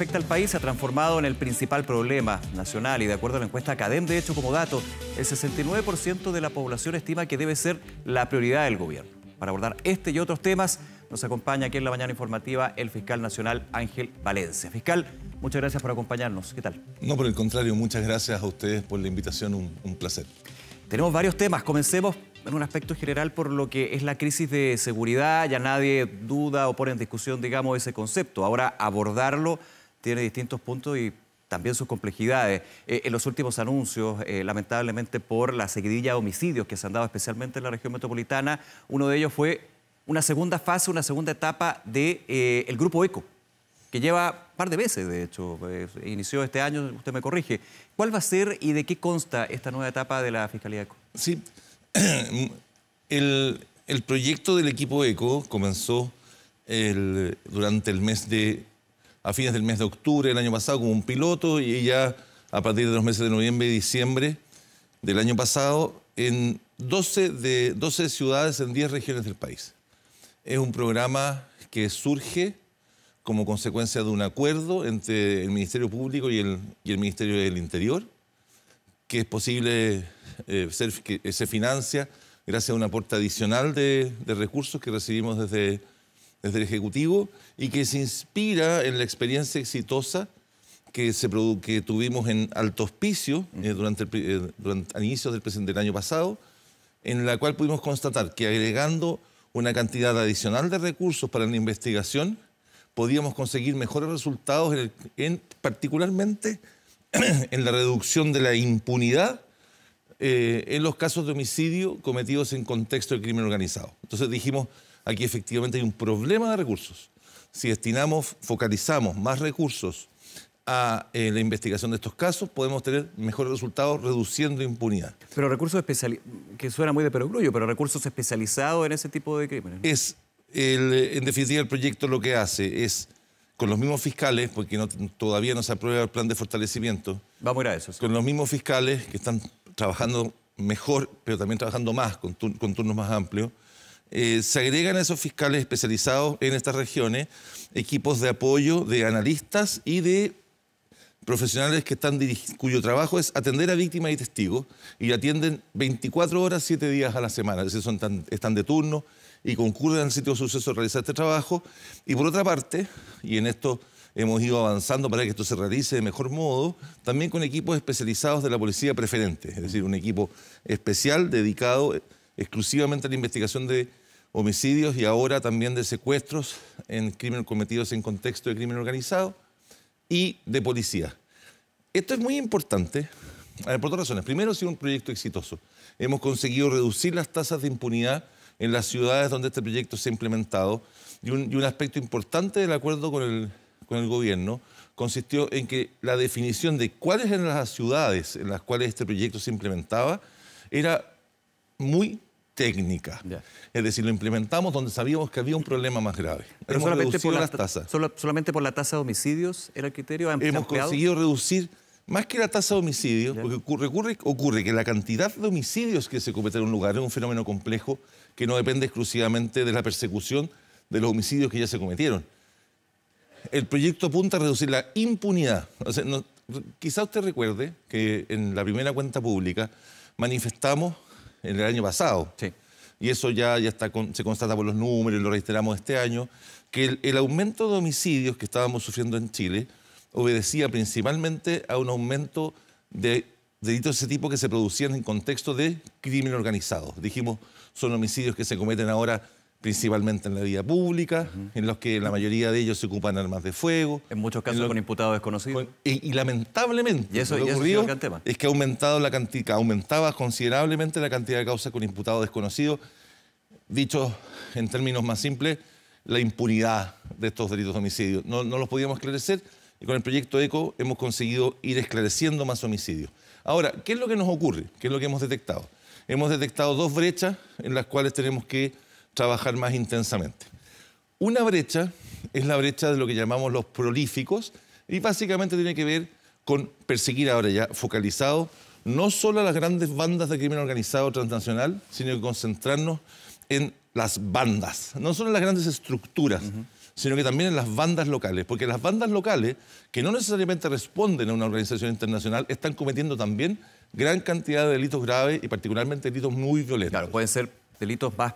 afecta al país se ha transformado en el principal problema nacional y de acuerdo a la encuesta Academ, de hecho como dato, el 69% de la población estima que debe ser la prioridad del gobierno. Para abordar este y otros temas, nos acompaña aquí en la mañana informativa el fiscal nacional Ángel Valencia. Fiscal, muchas gracias por acompañarnos. ¿Qué tal? No, por el contrario, muchas gracias a ustedes por la invitación, un placer. Tenemos varios temas. Comencemos en un aspecto general por lo que es la crisis de seguridad. Ya nadie duda o pone en discusión, digamos, ese concepto. Ahora abordarlo tiene distintos puntos y también sus complejidades. Eh, en los últimos anuncios, eh, lamentablemente por la seguidilla de homicidios que se han dado especialmente en la región metropolitana, uno de ellos fue una segunda fase, una segunda etapa del de, eh, grupo ECO, que lleva un par de veces, de hecho, inició este año, usted me corrige. ¿Cuál va a ser y de qué consta esta nueva etapa de la Fiscalía ECO? Sí, el, proyecto del equipo ECO comenzó durante el mes de a fines del mes de octubre del año pasado como un piloto y ya a partir de los meses de noviembre y diciembre del año pasado en 12, de, 12 ciudades en 10 regiones del país. Es un programa que surge como consecuencia de un acuerdo entre el Ministerio Público y el, el Ministerio del Interior, que es posible, eh, ser, que se financia gracias a un aporte adicional de recursos que recibimos desde desde el Ejecutivo y que se inspira en la experiencia exitosa que, se tuvimos en Alto Hospicio eh, durante, el, eh, a inicios del, del año pasado, en la cual pudimos constatar que agregando una cantidad adicional de recursos para la investigación, podíamos conseguir mejores resultados, en, particularmente en la reducción de la impunidad eh, en los casos de homicidio cometidos en contexto de crimen organizado. Entonces dijimos, Aquí efectivamente hay un problema de recursos. Si destinamos, focalizamos más recursos a eh, la investigación de estos casos, podemos tener mejores resultados reduciendo impunidad. Pero recursos especializados, que suena muy de perogrullo, pero recursos especializados en ese tipo de crímenes. Es, en definitiva, el proyecto lo que hace es, con los mismos fiscales, porque todavía no se aprueba el plan de fortalecimiento. Vamos a ir a eso. Con los mismos fiscales que están trabajando mejor, pero también trabajando más, con turnos más amplios eh, se agregan a esos fiscales especializados en estas regiones equipos de apoyo de analistas y de profesionales que están cuyo trabajo es atender a víctimas y testigos y atienden 24 horas, 7 días a la semana, es decir, son están de turno y concurren al sitio de suceso a realizar este trabajo. Y por otra parte, y en esto hemos ido avanzando para que esto se realice de mejor modo, también con equipos especializados de la policía preferente, es decir, un equipo especial dedicado exclusivamente a la investigación de homicidios y ahora también de secuestros en crímenes cometidos en contexto de crimen organizado y de policía. Esto es muy importante eh, por dos razones. Primero, ha sido un proyecto exitoso. Hemos conseguido reducir las tasas de impunidad en las ciudades donde este proyecto se ha implementado y un, aspecto importante del acuerdo con el, con el gobierno consistió en que la definición de cuáles eran las ciudades en las cuales este proyecto se implementaba era muy técnica. Es decir, lo implementamos donde sabíamos que había un problema más grave. solamente por, las tasas. solamente por la tasa de homicidios era el criterio. Hemos conseguido reducir más que la tasa de homicidios, porque ocurre, que la cantidad de homicidios que se cometen en un lugar es un fenómeno complejo que no depende exclusivamente de la persecución de los homicidios que ya se cometieron. El proyecto apunta a reducir la impunidad. quizá usted recuerde que en la primera cuenta pública manifestamos en el año pasado. Y eso ya, ya está se constata por los números lo reiteramos este año, que el, el aumento de homicidios que estábamos sufriendo en Chile obedecía principalmente a un aumento de delitos de ese tipo que se producían en contexto de crimen organizado. Dijimos, son homicidios que se cometen ahora principalmente en la vida pública, en los que la mayoría de ellos se ocupan armas de fuego. En muchos casos con imputados desconocidos. Y, lamentablemente, eso, lo ocurrido es que ha aumentado la cantidad, aumentaba considerablemente la cantidad de causas con imputados desconocidos. Dicho en términos más simples, la impunidad de estos delitos de homicidio. No, no los podíamos esclarecer y con el proyecto ECO hemos conseguido ir esclareciendo más homicidios. Ahora, ¿qué es lo que nos ocurre? ¿Qué es lo que hemos detectado? Hemos detectado dos brechas en las cuales tenemos que trabajar más intensamente. Una brecha es la brecha de lo que llamamos los prolíficos y básicamente tiene que ver con perseguir ahora ya focalizado no solo a las grandes bandas de crimen organizado transnacional, sino que concentrarnos en las bandas, no solo en las grandes estructuras, sino que también en las bandas locales, porque las bandas locales, que no necesariamente responden a una organización internacional, están cometiendo también gran cantidad de delitos graves y particularmente delitos muy violentos. Claro, pueden ser delitos más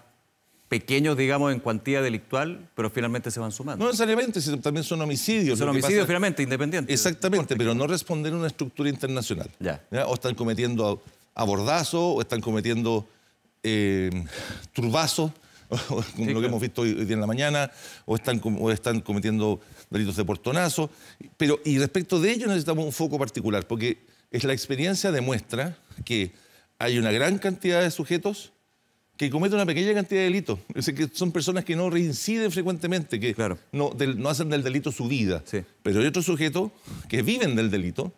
pequeños, digamos, en cuantía delictual, pero finalmente se van sumando. No necesariamente, sino también son homicidios. Son homicidios finalmente independientes. Exactamente, pero no responden a una estructura internacional. Ya. O están cometiendo abordazos, o están cometiendo eh, turbazos, como lo que hemos visto hoy, en la mañana, o están, o están cometiendo delitos de portonazo. Pero, y respecto de ello necesitamos un foco particular, porque es la experiencia demuestra que hay una gran cantidad de sujetos que cometen una pequeña cantidad de delitos. Es decir, que son personas que no reinciden frecuentemente, que claro. no, no, hacen del delito su vida. Pero hay otros sujetos que viven del delito,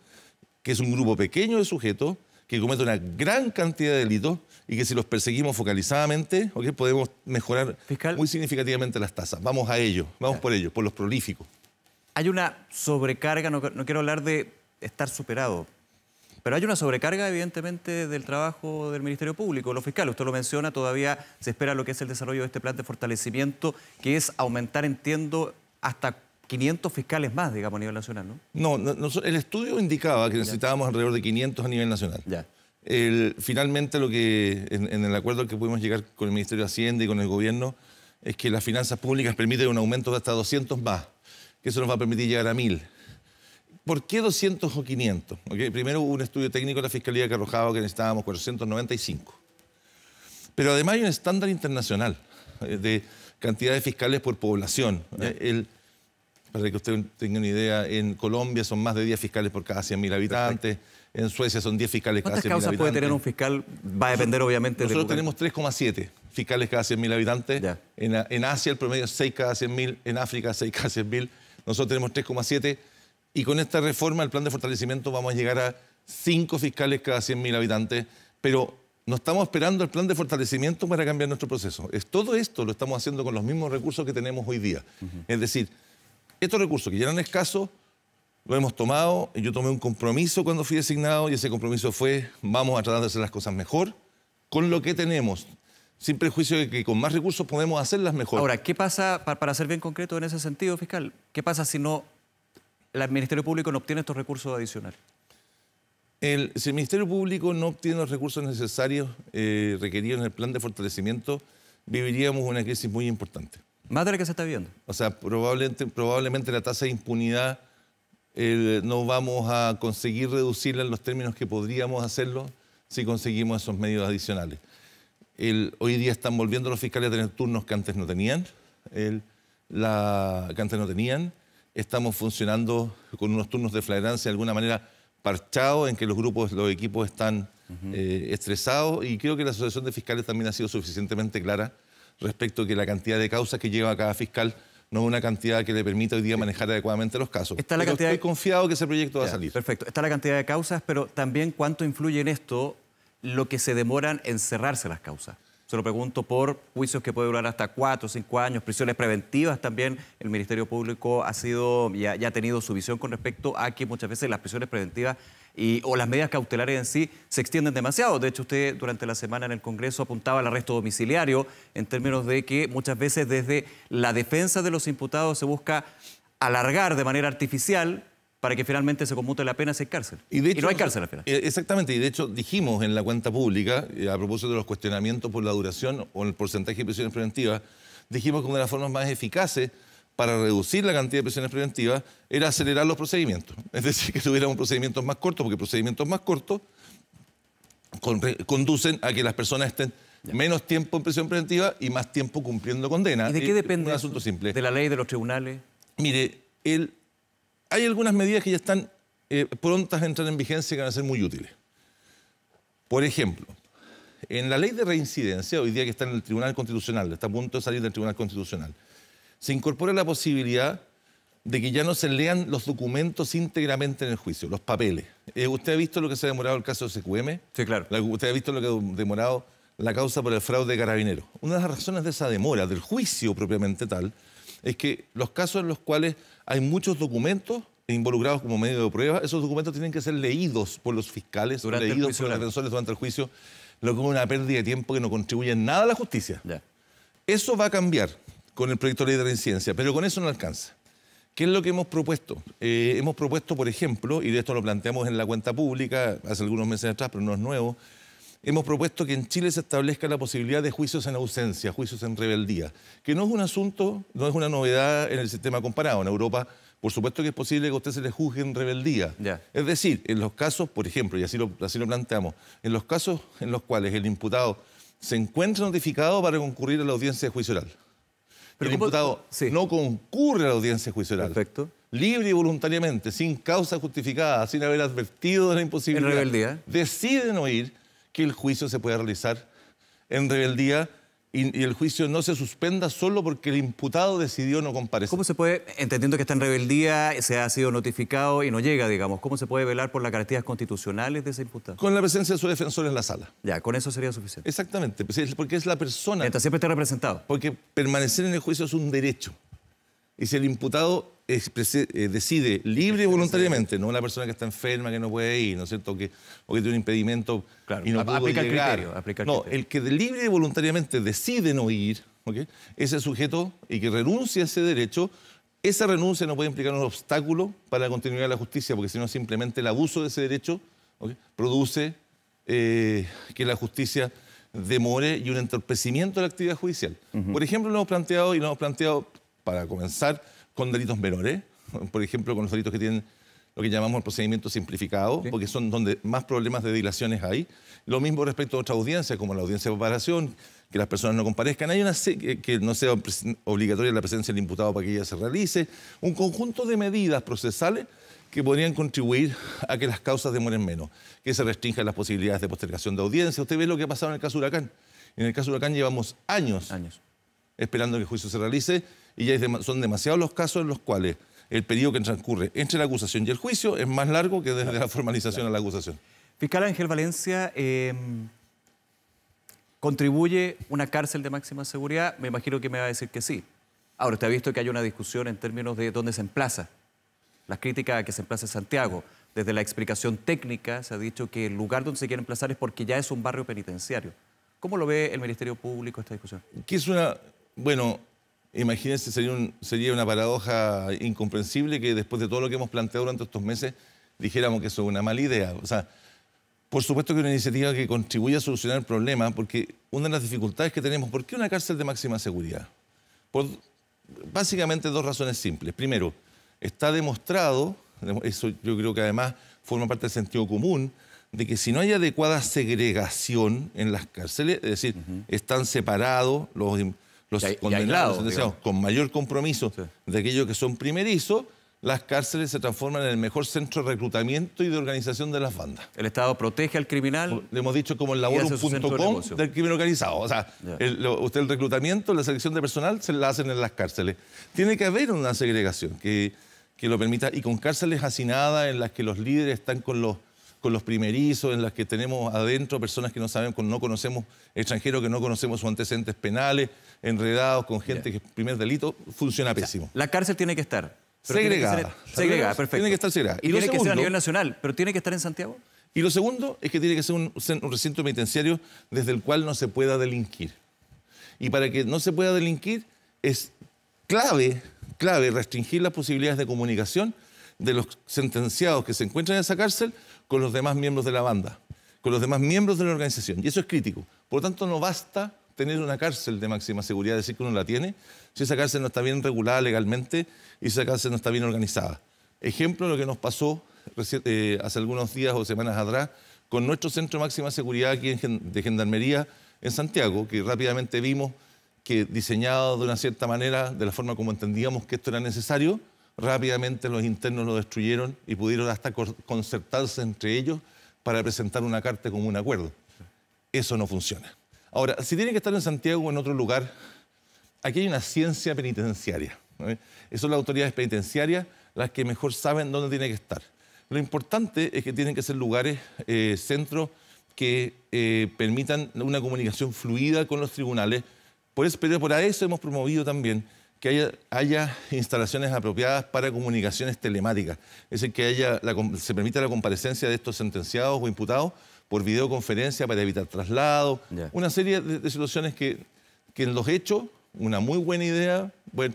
que es un grupo pequeño de sujetos, que cometen una gran cantidad de delitos y que si los perseguimos focalizadamente, podemos mejorar muy significativamente las tasas. Vamos a ello, vamos por ello, por los prolíficos. Hay una sobrecarga, no quiero hablar de estar superado, pero hay una sobrecarga, evidentemente, del trabajo del Ministerio Público, los fiscales. Usted lo menciona, todavía se espera lo que es el desarrollo de este plan de fortalecimiento, que es aumentar, entiendo, hasta 500 fiscales más, digamos, a nivel nacional, ¿no? No, el estudio indicaba que necesitábamos alrededor de 500 a nivel nacional. Ya. finalmente, lo que en, en el acuerdo que pudimos llegar con el Ministerio de Hacienda y con el Gobierno es que las finanzas públicas permiten un aumento de hasta 200 más, que eso nos va a permitir llegar a 1000. ¿Por qué 200 o 500? Primero hubo un estudio técnico de la Fiscalía que arrojaba que necesitábamos 495. Pero además hay un estándar internacional eh, de cantidad de fiscales por población. Eh, para que usted tenga una idea, en Colombia son más de 10 fiscales por cada 100.000 habitantes. En Suecia son 10 fiscales cada 100.000 habitantes. ¿Cuántas causas puede tener un fiscal? Va a depender obviamente de... Nosotros tenemos 3,7 fiscales cada 100.000 habitantes. En, en, Asia el promedio es 6 cada 100.000. En África 6 cada 100.000. Nosotros tenemos 3,7 y con esta reforma, el plan de fortalecimiento, vamos a llegar a cinco fiscales cada 100.000 habitantes, pero no estamos esperando el plan de fortalecimiento para cambiar nuestro proceso. Es, todo esto lo estamos haciendo con los mismos recursos que tenemos hoy día. Es decir, estos recursos que ya eran escasos, los hemos tomado. Yo tomé un compromiso cuando fui designado y ese compromiso fue vamos a tratar de hacer las cosas mejor con lo que tenemos. Sin prejuicio de que con más recursos podemos hacerlas mejor. Ahora, ¿qué pasa, para ser bien concreto en ese sentido, fiscal? ¿Qué pasa si no el Ministerio Público no obtiene estos recursos adicionales? El, si el Ministerio Público no obtiene los recursos necesarios eh, requeridos en el plan de fortalecimiento, viviríamos una crisis muy importante. Más de la que se está viendo? O sea, probablemente, probablemente la tasa de impunidad no vamos a conseguir reducirla en los términos que podríamos hacerlo si conseguimos esos medios adicionales. El, hoy día están volviendo los fiscales a tener turnos que antes no tenían. El, la, que antes no tenían estamos funcionando con unos turnos de flagrancia de alguna manera parchados, en que los grupos, los equipos están eh, estresados y creo que la Asociación de Fiscales también ha sido suficientemente clara respecto a que la cantidad de causas que lleva cada fiscal no es una cantidad que le permita hoy día manejar adecuadamente los casos. cantidad estoy confiado que ese proyecto va a salir. Perfecto. Está la cantidad de causas, pero también cuánto influye en esto lo que se demoran en cerrarse las causas. Se lo pregunto por juicios que puede durar hasta cuatro o cinco años, prisiones preventivas también. El Ministerio Público ha sido ya, ha tenido su visión con respecto a que muchas veces las prisiones preventivas y, o las medidas cautelares en sí se extienden demasiado. De hecho, usted durante la semana en el Congreso apuntaba al arresto domiciliario en términos de que muchas veces desde la defensa de los imputados se busca alargar de manera artificial para que finalmente se conmute la pena, se cárcel. Y, de no hay cárcel al pena. Eh, exactamente, y de hecho dijimos en la cuenta pública, eh, a propósito de los cuestionamientos por la duración o el porcentaje de presiones preventivas, dijimos que una de las formas más eficaces para reducir la cantidad de presiones preventivas era acelerar los procedimientos. Es decir, que tuviéramos procedimientos más cortos, porque procedimientos más cortos conducen a que las personas estén menos tiempo en prisión preventiva y más tiempo cumpliendo condena. ¿Y de qué eh, depende? Un asunto simple. ¿De la ley, de los tribunales? Mire, el hay algunas medidas que ya están eh, prontas a entrar en vigencia y que van a ser muy útiles. Por ejemplo, en la ley de reincidencia, hoy día que está en el Tribunal Constitucional, está a punto de salir del Tribunal Constitucional, se incorpora la posibilidad de que ya no se lean los documentos íntegramente en el juicio, los papeles. Eh, ¿Usted ha visto lo que se ha demorado el caso de CQM? Sí, claro. ¿Usted ha visto lo que ha demorado la causa por el fraude de Una de las razones de esa demora del juicio propiamente tal es que los casos en los cuales hay muchos documentos involucrados como medio de prueba, esos documentos tienen que ser leídos por los fiscales, leídos por los defensores durante el juicio, lo que es una pérdida de tiempo que no contribuye en nada a la justicia. Eso va a cambiar con el proyecto de ley de reincidencia, pero con eso no alcanza. ¿Qué es lo que hemos propuesto? Eh, hemos propuesto, por ejemplo, y de esto lo planteamos en la cuenta pública hace algunos meses atrás, pero no es nuevo, hemos propuesto que en Chile se establezca la posibilidad de juicios en ausencia, juicios en rebeldía, que no es un asunto, no es una novedad en el sistema comparado. En Europa, por supuesto que es posible que a usted se le juzgue en rebeldía. Es decir, en los casos, por ejemplo, y así lo, planteamos, en los casos en los cuales el imputado se encuentra notificado para concurrir a la audiencia de juicio oral. Pero el imputado no concurre a la audiencia de juicio libre y voluntariamente, sin causa justificada, sin haber advertido de la imposibilidad, decide no ir, que el juicio se pueda realizar en rebeldía y, el juicio no se suspenda solo porque el imputado decidió no comparecer. ¿Cómo se puede, entendiendo que está en rebeldía, se ha sido notificado y no llega, digamos, cómo se puede velar por las garantías constitucionales de ese imputado? Con la presencia de su defensor en la sala. Ya, con eso sería suficiente. Exactamente, pues porque es la persona... Entonces siempre está representado. Porque permanecer en el juicio es un derecho. Y si el imputado eh, decide libre y voluntariamente, no la persona que está enferma, que no puede ir, ¿no es cierto? O que, tiene un impedimento y no El criterio, no, el que libre y voluntariamente decide no ir, ese sujeto y que renuncia a ese derecho, esa renuncia no puede implicar un obstáculo para la continuidad de la justicia, porque si no simplemente el abuso de ese derecho produce eh, que la justicia demore y un entorpecimiento de la actividad judicial. Por ejemplo, lo hemos planteado y lo hemos planteado para comenzar con delitos menores, por ejemplo, con los delitos que tienen lo que llamamos el procedimiento simplificado, porque son donde más problemas de dilaciones hay. Lo mismo respecto a otras audiencias, como la audiencia de preparación, que las personas no comparezcan. Hay una que, no sea obligatoria la presencia del imputado para que ella se realice. Un conjunto de medidas procesales que podrían contribuir a que las causas demoren menos, que se restrinjan las posibilidades de postergación de audiencia. Usted ve lo que ha pasado en el caso Huracán. En el caso Huracán llevamos años, años. esperando que el juicio se realice y ya son demasiados los casos en los cuales el periodo que transcurre entre la acusación y el juicio es más largo que desde la formalización a la acusación. Fiscal Ángel Valencia, em, ¿contribuye una cárcel de máxima seguridad? Me imagino que me va a decir que sí. Ahora, usted ha visto que hay una discusión en términos de dónde se emplaza, las críticas a que se emplaza Santiago. Desde la explicación técnica se ha dicho que el lugar donde se quiere emplazar es porque ya es un barrio penitenciario. ¿Cómo lo ve el Ministerio Público esta discusión? Que es una... Bueno, Imagínense, sería, una paradoja incomprensible que después de todo lo que hemos planteado durante estos meses, dijéramos que eso es una mala idea. O sea, por supuesto que es una iniciativa que contribuye a solucionar el problema, porque una de las dificultades que tenemos, ¿por qué una cárcel de máxima seguridad? Por básicamente dos razones simples. Primero, está demostrado, eso yo creo que además forma parte del sentido común, de que si no hay adecuada segregación en las cárceles, es decir, están separados los los condenados, con mayor compromiso de aquellos que son primerizos, las cárceles se transforman en el mejor centro de reclutamiento y de organización de las bandas. El Estado protege al criminal. Le hemos dicho como el laborum.com del crimen organizado. O sea, usted el reclutamiento, la selección de personal se la hacen en las cárceles. Tiene que haber una segregación que, que lo permita y con cárceles hacinadas en las que los líderes están con los con los primerizos, en las que tenemos adentro personas que no sabemos, no conocemos extranjeros, que no conocemos sus antecedentes penales, enredados con gente que es primer delito, funciona pésimo. La cárcel tiene que estar. Segregada. segregada, perfecto. Tiene que estar segregada. Y, tiene que ser a nivel nacional, pero tiene que estar en Santiago. Y lo segundo es que tiene que ser un, un recinto penitenciario desde el cual no se pueda delinquir. Y para que no se pueda delinquir es clave, clave restringir las posibilidades de comunicación de los sentenciados que se encuentran en esa cárcel con los demás miembros de la banda, con los demás miembros de la organización. Y eso es crítico. Por lo tanto, no basta tener una cárcel de máxima seguridad, decir que uno la tiene, si esa cárcel no está bien regulada legalmente y si esa cárcel no está bien organizada. Ejemplo lo que nos pasó eh, hace algunos días o semanas atrás con nuestro centro de máxima seguridad aquí de Gendarmería en Santiago, que rápidamente vimos que diseñado de una cierta manera, de la forma como entendíamos que esto era necesario, Rápidamente los internos lo destruyeron y pudieron hasta concertarse entre ellos para presentar una carta como un acuerdo. Eso no funciona. Ahora, si tiene que estar en Santiago o en otro lugar, aquí hay una ciencia penitenciaria. son las autoridades penitenciarias las que mejor saben dónde tiene que estar. Lo importante es que tienen que ser lugares, eh, centros que eh, permitan una comunicación fluida con los tribunales. pero por eso hemos promovido también que haya, instalaciones apropiadas para comunicaciones telemáticas. Es decir, que haya se permita la comparecencia de estos sentenciados o imputados por videoconferencia para evitar traslados, una serie de, situaciones que, que en los hechos una muy buena idea puede,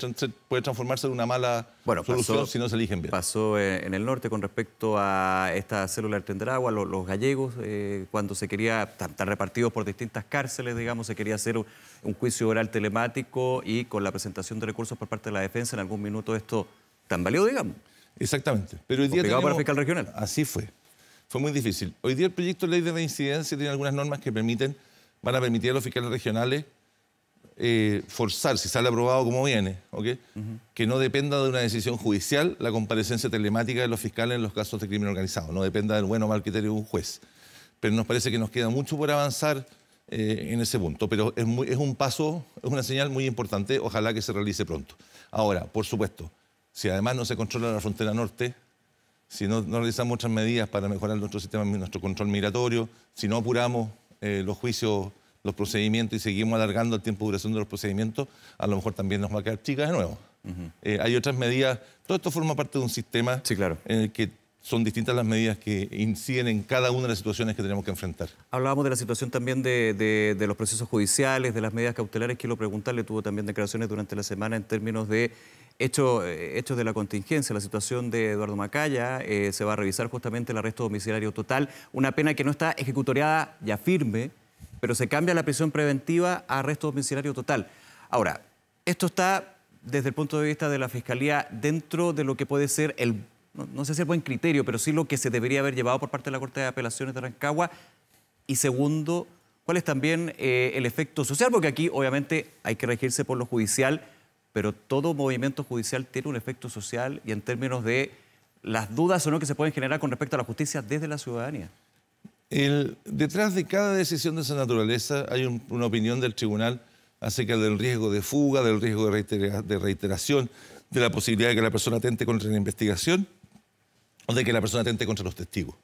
transformarse en una mala bueno, solución si no se eligen bien. Pasó eh, en el norte con respecto a esta célula del Tenderagua, los, gallegos, eh, cuando se quería, estar repartidos por distintas cárceles, digamos, se quería hacer un, juicio oral telemático y con la presentación de recursos por parte de la defensa, en algún minuto esto tan tambaleó, digamos. Exactamente. Pero hoy día fiscal regional. Así fue. Fue muy difícil. Hoy día el proyecto de ley de reincidencia tiene algunas normas que permiten, van a permitir a los fiscales regionales eh, forzar, si sale aprobado como viene, ¿okay? que no dependa de una decisión judicial la comparecencia telemática de los fiscales en los casos de crimen organizado, no dependa del bueno o mal criterio de un juez. Pero nos parece que nos queda mucho por avanzar eh, en ese punto. Pero es, un paso, es una señal muy importante, ojalá que se realice pronto. Ahora, por supuesto, si además no se controla la frontera norte, si no, realizamos otras medidas para mejorar nuestro sistema, nuestro control migratorio, si no apuramos eh, los juicios los procedimientos y seguimos alargando el tiempo de duración de los procedimientos, a lo mejor también nos va a quedar chicas de nuevo. Eh, hay otras medidas, todo esto forma parte de un sistema en el que son distintas las medidas que inciden en cada una de las situaciones que tenemos que enfrentar. Hablábamos de la situación también de, los procesos judiciales, de las medidas cautelares. Quiero preguntarle, tuvo también declaraciones durante la semana en términos de eh, hechos hecho de la contingencia, la situación de Eduardo Macaya. Eh, se va a revisar justamente el arresto domiciliario total, una pena que no está ejecutoriada ya firme, pero se cambia la prisión preventiva a arresto domiciliario total. Ahora, esto está desde el punto de vista de la Fiscalía dentro de lo que puede ser el, no, sé si el buen criterio, pero sí lo que se debería haber llevado por parte de la Corte de Apelaciones de Rancagua. Y segundo, ¿cuál es también eh, el efecto social? Porque aquí obviamente hay que regirse por lo judicial, pero todo movimiento judicial tiene un efecto social y en términos de las dudas o no que se pueden generar con respecto a la justicia desde la ciudadanía detrás de cada decisión de esa naturaleza hay una opinión del tribunal acerca del riesgo de fuga, del riesgo de, reiteración, de la posibilidad de que la persona atente contra la investigación o de que la persona atente contra los testigos.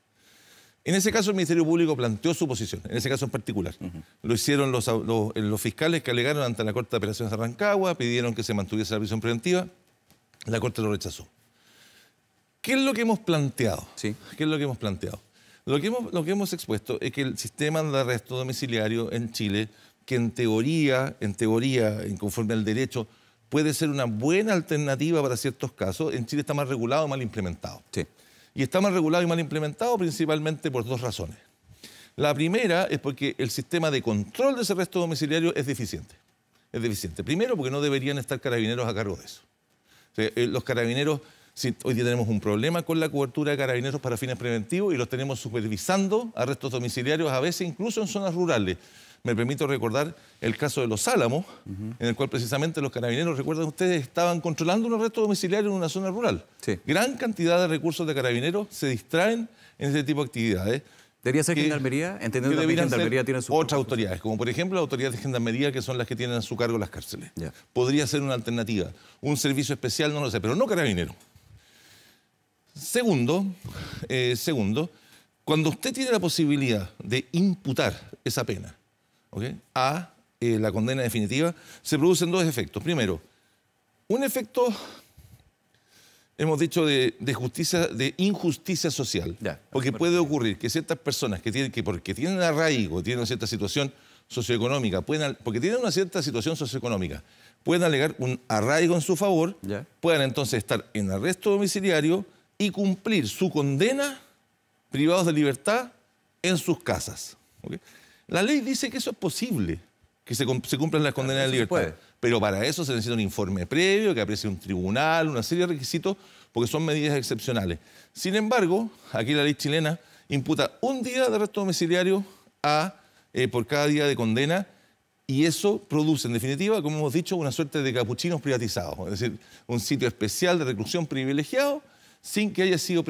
En ese caso el Ministerio Público planteó su posición, en ese caso en particular. Lo hicieron eh, los, fiscales que alegaron ante la Corte de Apelaciones de Rancagua, pidieron que se mantuviese la prisión preventiva, la Corte lo rechazó. ¿Qué es lo que hemos planteado? Sí. ¿Qué es lo que hemos planteado? Lo que, hemos, expuesto es que el sistema de arresto domiciliario en Chile, que en teoría, en teoría, en conforme al derecho, puede ser una buena alternativa para ciertos casos, en Chile está más regulado y mal implementado. Y está mal regulado y mal implementado principalmente por dos razones. La primera es porque el sistema de control de ese arresto domiciliario es deficiente. Es deficiente. Primero, porque no deberían estar carabineros a cargo de eso. Eh, los carabineros hoy día tenemos un problema con la cobertura de carabineros para fines preventivos y los tenemos supervisando arrestos domiciliarios, a veces incluso en zonas rurales. Me permito recordar el caso de Los Álamos, en el cual precisamente los carabineros, recuerdan ustedes, estaban controlando un arresto domiciliario en una zona rural. Gran cantidad de recursos de carabineros se distraen en este tipo de actividades. ¿Debería ser que, Entendiendo que, la Gendarmería tiene cargo. Otras autoridades, como por ejemplo las autoridades de Gendarmería, que son las que tienen a su cargo las cárceles. Podría ser una alternativa. Un servicio especial, no lo sé, pero no carabineros. Segundo, eh, segundo, cuando usted tiene la posibilidad de imputar esa pena a eh, la condena definitiva, se producen dos efectos. Primero, un efecto, hemos dicho, de, justicia, de injusticia social. porque puede ocurrir que ciertas personas que tienen, que porque tienen arraigo, tienen una cierta situación socioeconómica, pueden, porque tienen una cierta situación socioeconómica, pueden alegar un arraigo en su favor, puedan entonces estar en arresto domiciliario y cumplir su condena privados de libertad en sus casas. La ley dice que eso es posible, que se, cumplan las condenas de libertad. Pero para eso se necesita un informe previo, que aprecie un tribunal, una serie de requisitos, porque son medidas excepcionales. Sin embargo, aquí la ley chilena imputa un día de arresto domiciliario a, eh, por cada día de condena y eso produce, en definitiva, como hemos dicho, una suerte de capuchinos privatizados, es decir, un sitio especial de reclusión privilegiado sin que haya, sido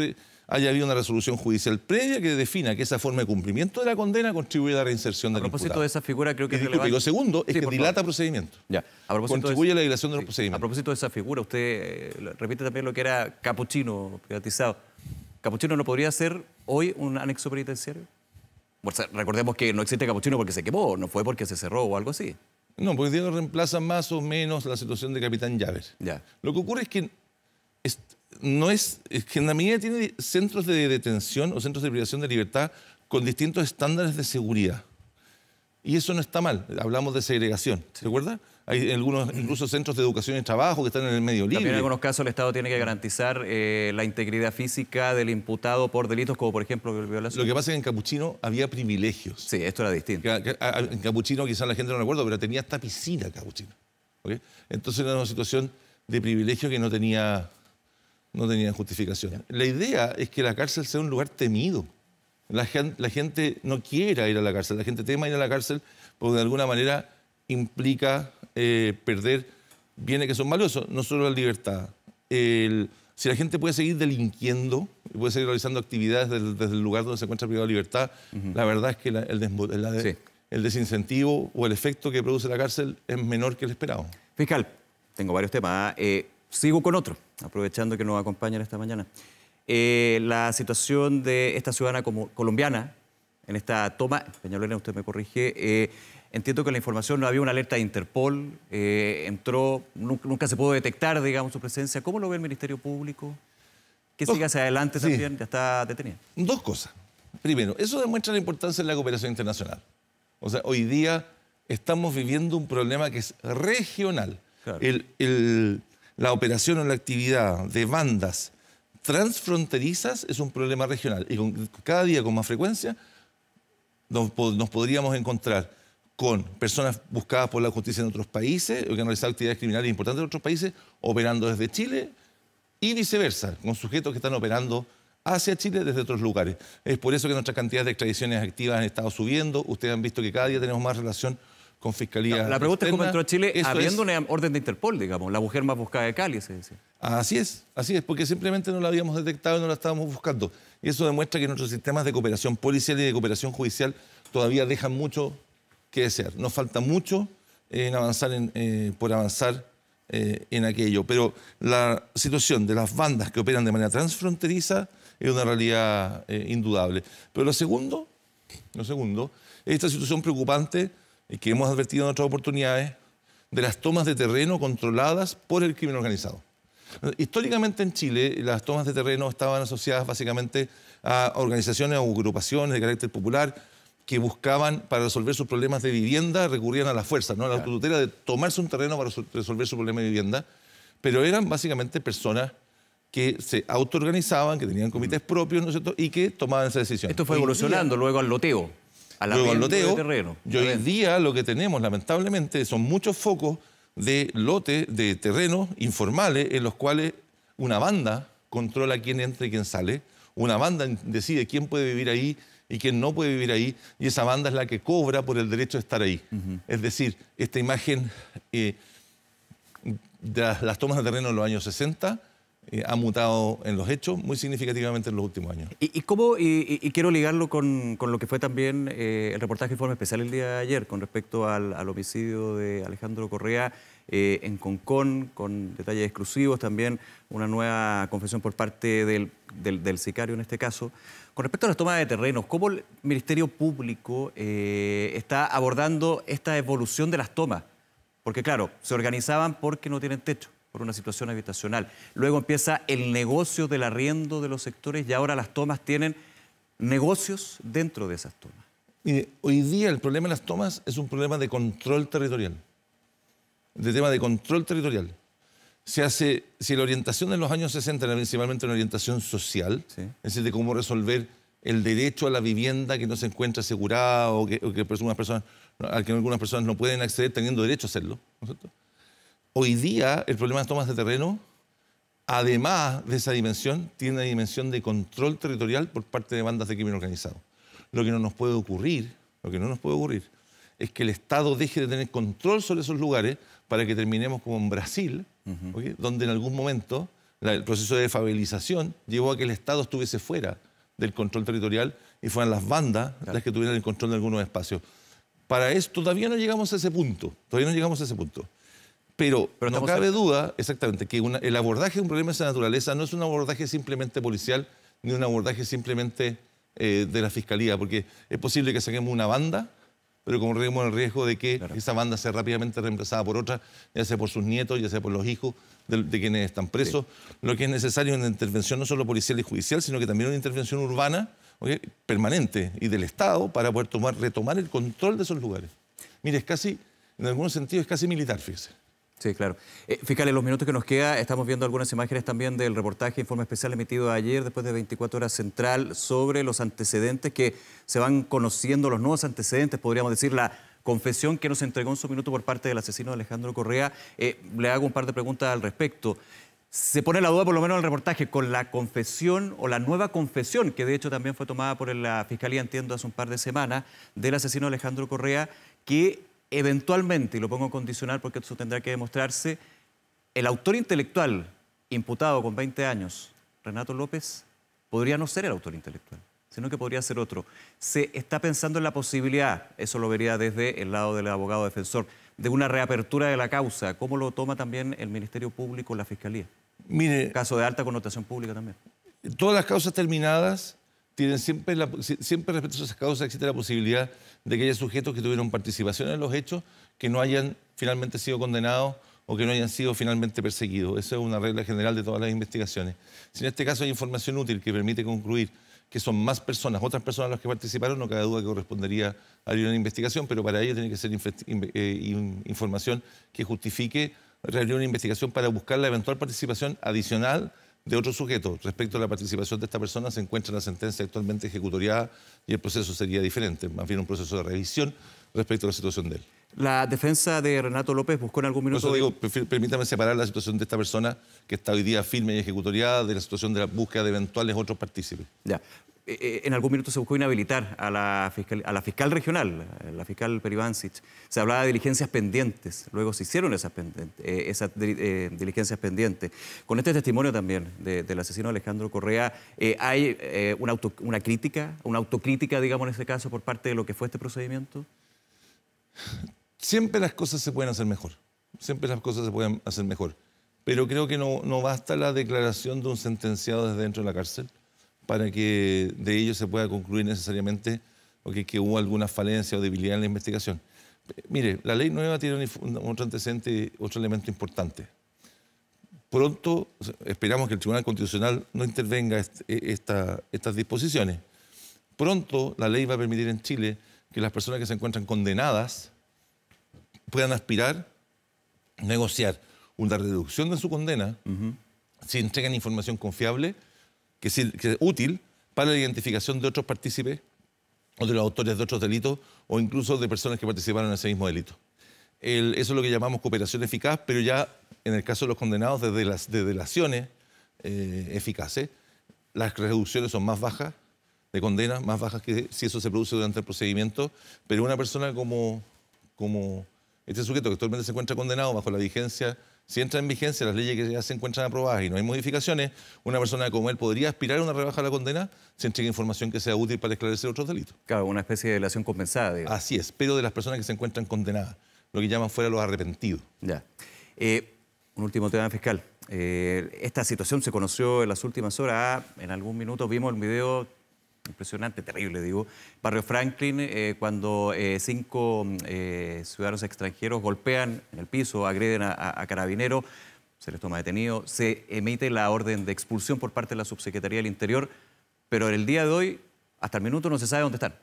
haya habido una resolución judicial previa que defina que esa forma de cumplimiento de la condena contribuye a la reinserción del A propósito de esa figura, creo que segundo es que dilata procedimientos. Ya. A contribuye a la dilación de los procedimientos. A propósito de esa figura, usted eh, repite también lo que era Capuchino privatizado. ¿Capuchino no podría ser hoy un anexo penitenciario? recordemos que no existe Capuchino porque se quemó, no fue porque se cerró o algo así. No, porque Diego reemplaza más o menos la situación de Capitán Llaves. Ya. Lo que ocurre es que no es, en la tiene centros de detención o centros de privación de libertad con distintos estándares de seguridad. Y eso no está mal, hablamos de segregación, ¿se acuerda? Hay algunos incluso centros de educación y trabajo que están en el medio libre. También en algunos casos el Estado tiene que garantizar eh, la integridad física del imputado por delitos como por ejemplo violación. Lo que pasa es que en Capuchino había privilegios. Sí, esto era distinto. En Capuchino quizás la gente no recuerda, pero tenía hasta piscina Capuchino. Entonces era una situación de privilegio que no tenía no tenían justificación. La idea es que la cárcel sea un lugar temido. La gente, no quiera ir a la cárcel, la gente tema ir a la cárcel porque de alguna manera implica eh, perder bienes que son valiosos, no solo la libertad. si la gente puede seguir delinquiendo, puede seguir realizando actividades desde, el lugar donde se encuentra privada de libertad, la verdad es que el, desincentivo o el efecto que produce la cárcel es menor que el esperado. Fiscal, tengo varios temas. Eh, Sigo con otro, aprovechando que nos acompañan esta mañana. Eh, la situación de esta ciudadana colombiana en esta toma, Peñalolena, usted me corrige, eh, entiendo que la información no había una alerta de Interpol, eh, entró, nunca, se pudo detectar, digamos, su presencia. ¿Cómo lo ve el Ministerio Público? ¿Qué sigue hacia adelante también, ya está detenido. Dos cosas. Primero, eso demuestra la importancia de la cooperación internacional. O sea, hoy día estamos viviendo un problema que es regional. el, la operación o la actividad de bandas transfronterizas es un problema regional y cada día con más frecuencia nos, podríamos encontrar con personas buscadas por la justicia en otros países que han realizado actividades criminales importantes en otros países operando desde Chile y viceversa, con sujetos que están operando hacia Chile desde otros lugares. Es por eso que nuestra cantidad de extradiciones activas han estado subiendo. Ustedes han visto que cada día tenemos más relación con fiscalía. la pregunta es cómo entró a Chile habiendo una orden de Interpol, digamos, la mujer más buscada de Cali, se dice. Así es, así es, porque simplemente no la habíamos detectado y no la estábamos buscando. Y eso demuestra que nuestros sistemas de cooperación policial y de cooperación judicial todavía dejan mucho que desear. Nos falta mucho en avanzar en, eh, por avanzar eh, en aquello. Pero la situación de las bandas que operan de manera transfronteriza es una realidad eh, indudable. Pero lo segundo, lo segundo, esta situación preocupante que hemos advertido en otras oportunidades de las tomas de terreno controladas por el crimen organizado. Históricamente en Chile las tomas de terreno estaban asociadas básicamente a organizaciones o agrupaciones de carácter popular que buscaban para resolver sus problemas de vivienda, recurrían a la fuerza, ¿no? a la autotutela de tomarse un terreno para resolver su problema de vivienda, pero eran básicamente personas que se autoorganizaban, que tenían comités mm. propios, y que tomaban esa decisión. Esto fue evolucionando luego al loteo. Luego loteo. De terreno. Y hoy día lo que tenemos, lamentablemente, son muchos focos de lotes, de terrenos informales en los cuales una banda controla quién entra y quién sale. Una banda decide quién puede vivir ahí y quién no puede vivir ahí. Y esa banda es la que cobra por el derecho de estar ahí. Es decir, esta imagen eh, de las tomas de terreno en los años 60 eh, ha mutado en los hechos muy significativamente en los últimos años. ¿Y, cómo, y, quiero ligarlo con, lo que fue también eh, el reportaje forma especial el día de ayer con respecto al, homicidio de Alejandro Correa eh, en Concón, con detalles exclusivos también, una nueva confesión por parte del, del, sicario en este caso. Con respecto a las tomas de terrenos, ¿cómo el Ministerio Público está abordando esta evolución de las tomas? Porque claro, se organizaban porque no tienen techo por una situación habitacional. Luego empieza el negocio del arriendo de los sectores y ahora las tomas tienen negocios dentro de esas tomas. hoy día el problema de las tomas es un problema de control territorial, de tema de control territorial. si la orientación en los años 60 era principalmente una orientación social, es decir, de cómo resolver el derecho a la vivienda que no se encuentra asegurada o que, o que personas, que algunas personas no pueden acceder teniendo derecho a hacerlo, Hoy día el problema de tomas de terreno, además de esa dimensión, tiene una dimensión de control territorial por parte de bandas de crimen organizado. Lo que no nos puede ocurrir, lo que no nos puede ocurrir, es que el Estado deje de tener control sobre esos lugares para que terminemos como en Brasil, donde en algún momento el proceso de defabilización llevó a que el Estado estuviese fuera del control territorial y fueran las bandas las que tuvieran el control de algunos espacios. Para eso todavía no llegamos a ese punto, todavía no llegamos a ese punto. Pero, no cabe duda, exactamente, que el abordaje de un problema de esa naturaleza no es un abordaje simplemente policial ni un abordaje simplemente eh, de la fiscalía, porque es posible que saquemos una banda, pero corremos el riesgo de que esa banda sea rápidamente reemplazada por otra, ya sea por sus nietos, ya sea por los hijos de, quienes están presos. Lo que es necesario es una intervención no solo policial y judicial, sino que también una intervención urbana permanente y del Estado para poder tomar, retomar el control de esos lugares. Mire, es casi, en algunos sentidos, es casi militar, fíjese. Sí, claro. Eh, fíjale, los minutos que nos queda, estamos viendo algunas imágenes también del reportaje, informe especial emitido ayer después de 24 horas central sobre los antecedentes que se van conociendo, los nuevos antecedentes, podríamos decir, la confesión que nos entregó en su minuto por parte del asesino Alejandro Correa. Eh, le hago un par de preguntas al respecto. Se pone la duda, por lo menos en el reportaje, con la confesión o la nueva confesión, que de hecho también fue tomada por la Fiscalía, entiendo, hace un par de semanas, del asesino Alejandro Correa, que eventualmente, y lo pongo en condicional porque eso tendrá que demostrarse, el autor intelectual imputado con 20 años, Renato López, podría no ser el autor intelectual, sino que podría ser otro. Se está pensando en la posibilidad, eso lo vería desde el lado del abogado defensor, de una reapertura de la causa. ¿Cómo lo toma también el Ministerio Público, la Fiscalía? Caso de alta connotación pública también. Todas las causas terminadas tienen siempre, siempre respecto a esas causas existe la posibilidad de que haya sujetos que tuvieron participación en los hechos que no hayan finalmente sido condenados o que no hayan sido finalmente perseguidos. Esa es una regla general de todas las investigaciones. Si en este caso hay información útil que permite concluir que son más personas, otras personas las que participaron, no cabe duda que correspondería a una investigación, pero para ello tiene que ser eh, información que justifique reabrir una investigación para buscar la eventual participación adicional de otro sujeto. Respecto a la participación de esta persona, se encuentra la sentencia actualmente ejecutoriada y el proceso sería diferente, más bien un proceso de revisión respecto a la situación de él. ¿La defensa de Renato López buscó en algún minuto...? eso digo, permítame separar la situación de esta persona que está hoy día firme y ejecutoriada de la situación de la búsqueda de eventuales otros partícipes. Ya. Eh, eh, en algún minuto se buscó inhabilitar a la fiscal, a la fiscal regional, eh, la fiscal Peribancic. Se hablaba de diligencias pendientes, luego se hicieron esas, diligencias pendientes. Con este testimonio también del asesino Alejandro Correa, ¿hay una, crítica, una autocrítica, digamos, en este caso, por parte de lo que fue este procedimiento? Siempre las cosas se pueden hacer mejor, siempre las cosas se pueden hacer mejor, pero creo que no basta la declaración de un sentenciado desde dentro de la cárcel para que de ello se pueda concluir necesariamente que hubo alguna falencia o debilidad en la investigación. Mire, la ley nueva tiene otro antecedente, otro elemento importante. Pronto esperamos que el Tribunal Constitucional no intervenga en e-, estas disposiciones. Pronto la ley va a permitir en Chile que las personas que se encuentran condenadas puedan aspirar, negociar una reducción de su condena, si entregan información confiable que, es útil para la identificación de otros partícipes o de los autores de otros delitos o incluso de personas que participaron en ese mismo delito. eso es lo que llamamos cooperación eficaz, pero ya en el caso de los condenados desde las, de delaciones eh, eficaces, las reducciones son más bajas, de condena, más bajas que si eso se produce durante el procedimiento, pero una persona como, como este sujeto que actualmente se encuentra condenado bajo la vigencia si entra en vigencia las leyes que ya se encuentran aprobadas y no hay modificaciones, una persona como él podría aspirar a una rebaja de la condena si entrega información que sea útil para esclarecer otros delitos. Claro, una especie de delación compensada. Así es, pero de las personas que se encuentran condenadas, lo que llaman fuera los arrepentidos. Ya. Eh, un último tema, fiscal. Eh, esta situación se conoció en las últimas horas. Ah, en algún minuto vimos el video impresionante, terrible, digo. Barrio Franklin, eh, cuando eh, cinco mm, eh, ciudadanos extranjeros golpean en el piso, agreden a, carabinero, se les toma detenido, se emite la orden de expulsión por parte de la Subsecretaría del Interior, pero en el día de hoy, hasta el minuto, no se sabe dónde están.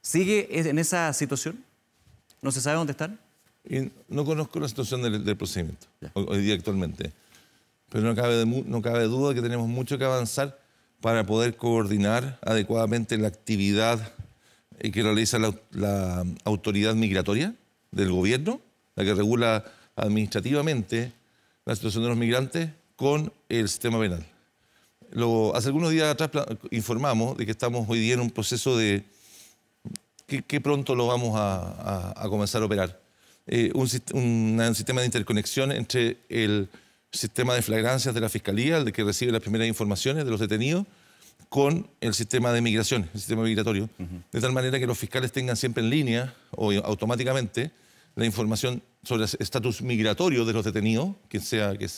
¿Sigue en esa situación? ¿No se sabe dónde están? No conozco la situación del, procedimiento hoy, día actualmente, pero no cabe, de, no cabe duda que tenemos mucho que avanzar para poder coordinar adecuadamente la actividad eh, que realiza la, um, autoridad migratoria del gobierno, la que regula administrativamente la situación de los migrantes con el sistema penal. hace algunos días atrás informamos de que estamos hoy día en un proceso de que, pronto lo vamos a, comenzar a operar. Eh, un, sistema de interconexión entre el sistema de flagrancias de la Fiscalía, el que recibe las primeras informaciones de los detenidos, con el sistema de migraciones, el sistema migratorio, de tal manera que los fiscales tengan siempre en línea o automáticamente la información sobre el estatus migratorio de los detenidos, quien sea que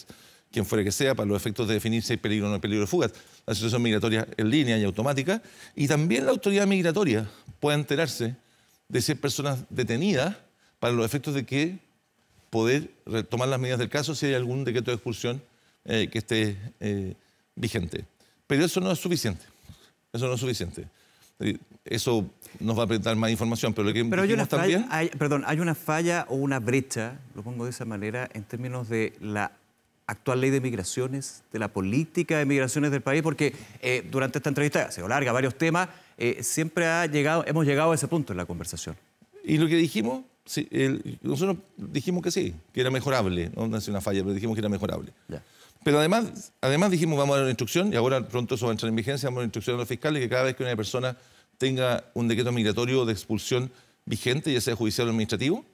quien fuera que sea, para los efectos de definir si hay peligro o no hay peligro de fugas. La asociación migratoria en línea y automática. Y también la autoridad migratoria puede enterarse de ser personas detenidas para los efectos de que poder retomar las medidas del caso si hay algún decreto de expulsión eh, que esté eh, vigente. Pero eso no es suficiente. Eso no es suficiente. Eh, eso nos va a presentar más información, pero lo que pero hay una Falla, perdón, hay una falla o una brecha, lo pongo de esa manera, en términos de la actual ley de migraciones, de la política de migraciones del país, porque durante esta entrevista, ha sido larga, varios temas, siempre ha llegado, hemos llegado a ese punto en la conversación. Y lo que dijimos nosotros dijimos que sí, que era mejorable. No es una falla, pero dijimos que era mejorable. Pero además, además dijimos, vamos a dar una instrucción, y ahora pronto eso va a entrar en vigencia, vamos a dar una instrucción a los fiscales que cada vez que una persona tenga un decreto migratorio de expulsión vigente, ya sea judicial o administrativo,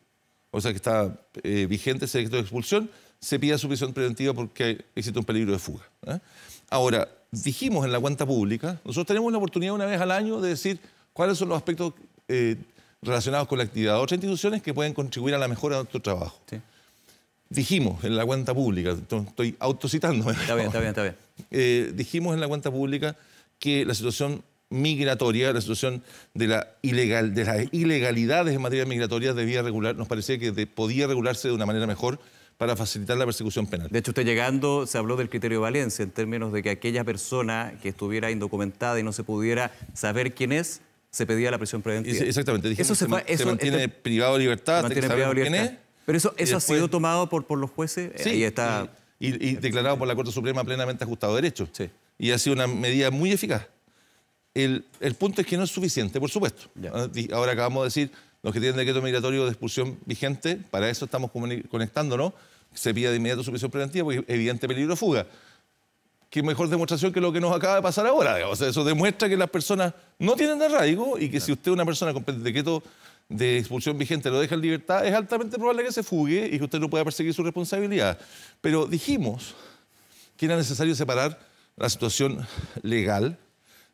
o sea que está eh, vigente ese decreto de expulsión, se pida su prisión preventiva porque existe un peligro de fuga. ¿eh? Ahora, dijimos en la cuenta pública, nosotros tenemos la oportunidad una vez al año de decir cuáles son los aspectos eh, relacionados con la actividad de otras instituciones que pueden contribuir a la mejora de nuestro trabajo. Dijimos en la cuenta pública, estoy autocitando. Está bien, está bien, está bien. Eh, dijimos en la cuenta pública que la situación migratoria, la situación de, la ilegal, de las ilegalidades en materia migratoria debía regular, nos parecía que podía regularse de una manera mejor para facilitar la persecución penal. De hecho, usted llegando se habló del criterio de Valencia en términos de que aquella persona que estuviera indocumentada y no se pudiera saber quién es, se pedía la prisión preventiva. Exactamente, eso se, mantiene privado libertad, Pero eso, eso ha sido tomado por, por los jueces eh, y está, y, declarado por la Corte Suprema plenamente ajustado a derecho. Y ha sido una medida muy eficaz. El, punto es que no es suficiente, por supuesto. Ah, ahora acabamos de decir, los que tienen decreto migratorio de expulsión vigente, para eso estamos conectándonos, se pide de inmediato su prisión preventiva porque evidente peligro de fuga qué mejor demostración que lo que nos acaba de pasar ahora. eso demuestra que las personas no tienen arraigo y que si usted, una persona con decreto de expulsión vigente, lo deja en libertad, es altamente probable que se fugue y que usted no pueda perseguir su responsabilidad. Pero dijimos que era necesario separar la situación legal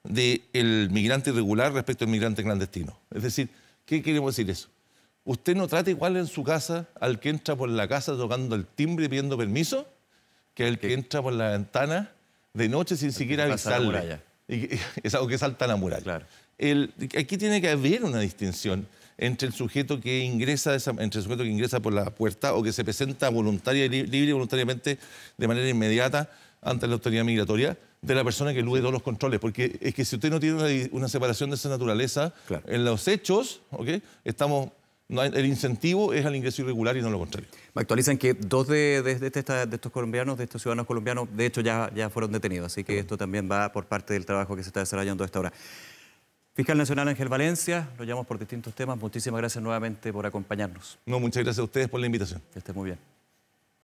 del migrante irregular respecto al migrante clandestino. Es decir, ¿qué queremos decir eso? Usted no trata igual en su casa al que entra por la casa tocando el timbre y pidiendo permiso que al que entra por la ventana de noche sin siquiera avisarle. Y es algo que salta a la muralla. Claro. aquí tiene que haber una distinción entre el sujeto que ingresa entre el sujeto que ingresa por la puerta o que se presenta voluntaria libre voluntariamente de manera inmediata ante la autoridad migratoria de la persona que elude todos los controles, porque es que si usted no tiene una, separación de esa naturaleza, en los hechos, ¿okay? estamos el incentivo es al ingreso irregular y no lo contrario. Me actualizan que dos de, de, estos colombianos, de estos ciudadanos colombianos, de hecho ya, fueron detenidos, así que esto también va por parte del trabajo que se está desarrollando esta hora. Fiscal Nacional Ángel Valencia, lo llamamos por distintos temas. Muchísimas gracias nuevamente por acompañarnos. No, muchas gracias a ustedes por la invitación. Que esté muy bien.